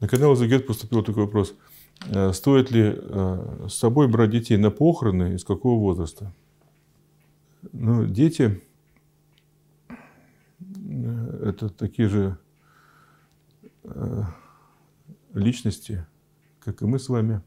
На канал Загет поступил такой вопрос. Э, стоит ли э, с собой брать детей на похороны и с какого возраста? Ну, дети э, – это такие же личности, как и мы с вами.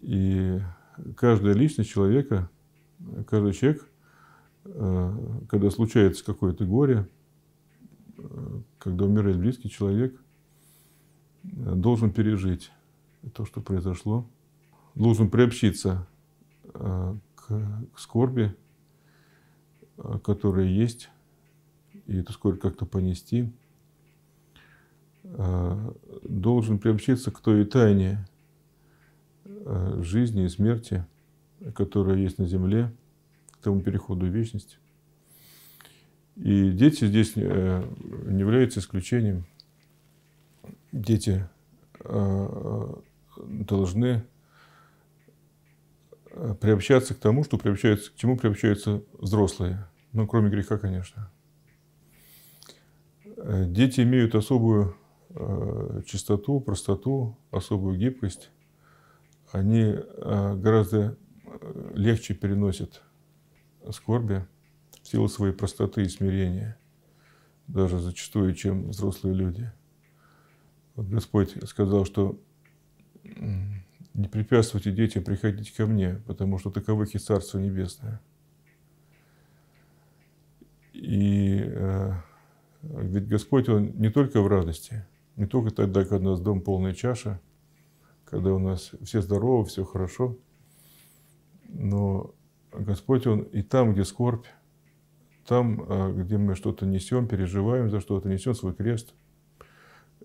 И каждая личность человека, каждый человек, когда случается какое-то горе, когда умирает близкий человек – должен пережить то, что произошло, должен приобщиться э, к, скорби, э, которая есть, и эту скорбь как-то понести, э, должен приобщиться к той тайне жизни и смерти, которая есть на Земле, к тому переходу в вечность. И дети здесь не являются исключением дети э, должны э, приобщаться к тому, что приобщаются, к чему приобщаются взрослые. Ну, кроме греха, конечно. Э, дети имеют особую чистоту, простоту, особую гибкость. Они гораздо легче переносят скорби в силу своей простоты и смирения, даже зачастую, чем взрослые люди – вот Господь сказал, что не препятствуйте детям приходить ко мне, потому что таковых и Царство Небесное. И э, ведь Господь, Он не только в радости, не только тогда, когда у нас дом полная чаша, когда у нас все здоровы, все хорошо, но Господь, Он и там, где скорбь, там, э, где мы что-то несем, переживаем за что-то, несем свой крест –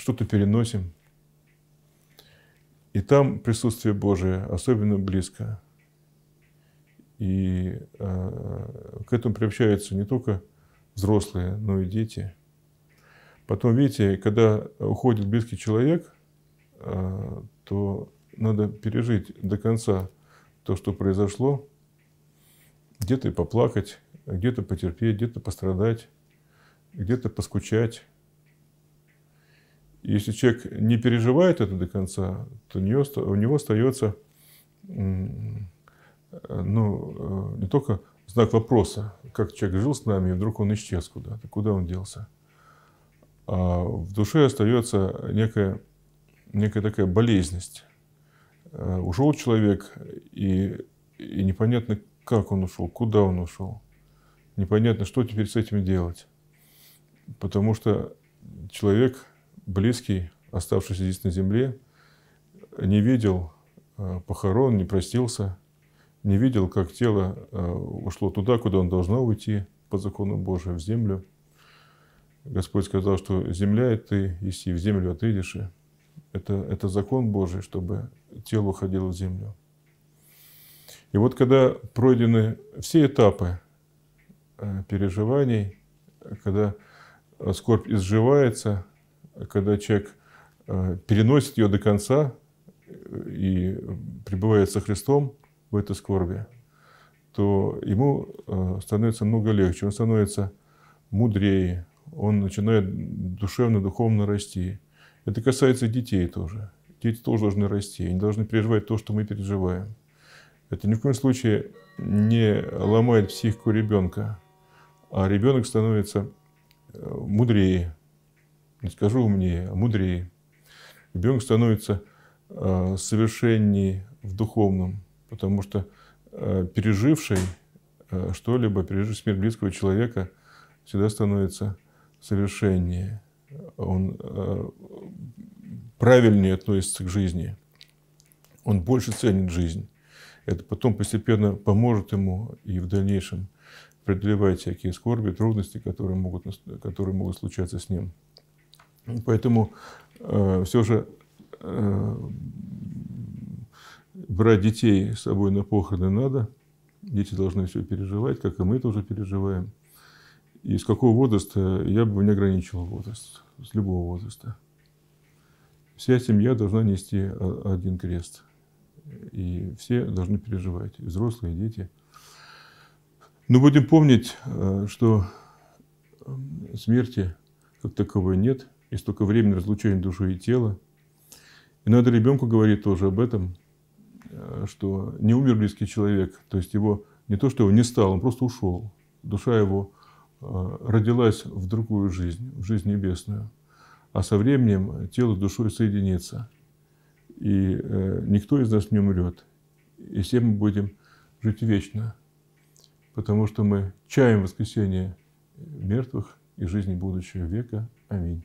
что-то переносим. И там присутствие Божие особенно близко. И э, к этому приобщаются не только взрослые, но и дети. Потом, видите, когда уходит близкий человек, э, то надо пережить до конца то, что произошло. Где-то и поплакать, где-то потерпеть, где-то пострадать, где-то поскучать, если человек не переживает это до конца, то у него, у него остается э, ну, э, не только знак вопроса, как человек жил с нами, и вдруг он исчез куда-то, куда он делся. А в душе остается некая, некая такая болезненность. Э, ушел человек, и, и непонятно, как он ушел, куда он ушел. Непонятно, что теперь с этим делать. Потому что человек близкий, оставшийся здесь на земле, не видел э, похорон, не простился, не видел, как тело э, ушло туда, куда он должно уйти по закону Божию, в землю. Господь сказал, что земля – ты, если в землю отыдешь. Это, это закон Божий, чтобы тело уходило в землю. И вот когда пройдены все этапы э, переживаний, когда скорбь изживается, когда человек э, переносит ее до конца э, и пребывает со Христом в этой скорби, то ему э, становится много легче, он становится мудрее, он начинает душевно, духовно расти. Это касается детей тоже. Дети тоже должны расти, они должны переживать то, что мы переживаем. Это ни в коем случае не ломает психику ребенка, а ребенок становится мудрее, не скажу умнее, а мудрее. Ребенок становится э, совершеннее в духовном, потому что э, переживший э, что-либо, переживший смерть близкого человека, всегда становится совершеннее. Он правильнее относится к жизни. Он больше ценит жизнь. Это потом постепенно поможет ему и в дальнейшем преодолевать всякие скорби, трудности, которые могут, которые могут случаться с ним. Поэтому э, все же э, брать детей с собой на похороны надо. Дети должны все переживать, как и мы тоже переживаем. И с какого возраста я бы не ограничивал возраст, с любого возраста. Вся семья должна нести один крест. И все должны переживать, и взрослые, и дети. Но будем помнить, э, что э, смерти как таковой нет – и столько времени разлучения души и тела. И надо ну, ребенку говорить тоже об этом, э, что не умер близкий человек, то есть его не то, что его не стал, он просто ушел. Душа его э, родилась в другую жизнь, в жизнь небесную. А со временем тело с душой соединится. И э, никто из нас не умрет. И все мы будем жить вечно. Потому что мы чаем воскресение мертвых и жизни будущего века. Аминь.